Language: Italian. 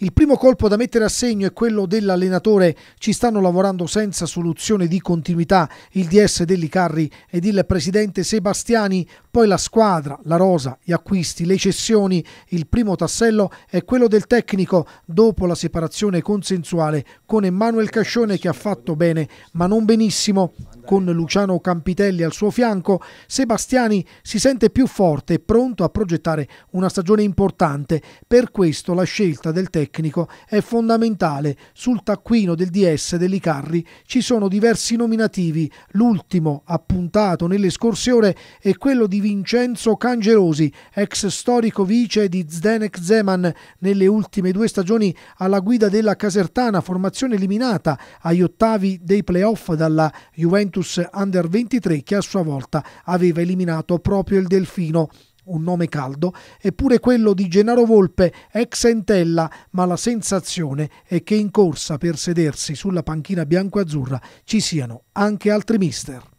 Il primo colpo da mettere a segno è quello dell'allenatore. Ci stanno lavorando senza soluzione di continuità il DS Dellicarri ed il presidente Sebastiani. Poi la squadra, la rosa, gli acquisti, le cessioni. Il primo tassello è quello del tecnico dopo la separazione consensuale con Emanuele Cascione che ha fatto bene ma non benissimo. Con Luciano Campitelli al suo fianco, Sebastiani si sente più forte e pronto a progettare una stagione importante. Per questo la scelta del tecnico tecnico è fondamentale. Sul taccuino del DS dell'Icarri ci sono diversi nominativi, l'ultimo appuntato nelle scorse ore è quello di Vincenzo Cangerosi, ex storico vice di Zdenek Zeman nelle ultime due stagioni alla guida della Casertana, formazione eliminata agli ottavi dei playoff dalla Juventus Under 23 che a sua volta aveva eliminato proprio il Delfino un nome caldo, eppure quello di Gennaro Volpe, ex Entella, ma la sensazione è che in corsa per sedersi sulla panchina bianco-azzurra ci siano anche altri mister.